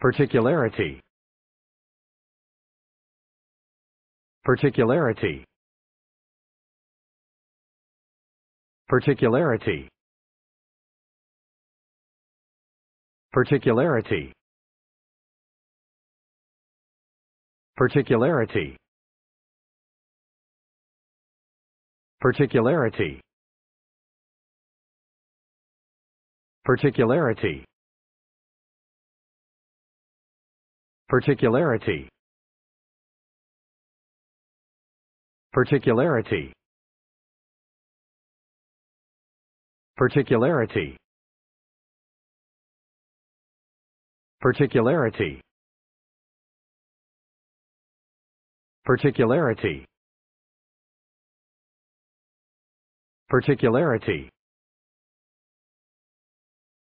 Particularity. Particularity. Particularity. Particularity. Particularity. Particularity. Particularity. Particularity. Particularity. Particularity. Particularity. Particularity. Particularity.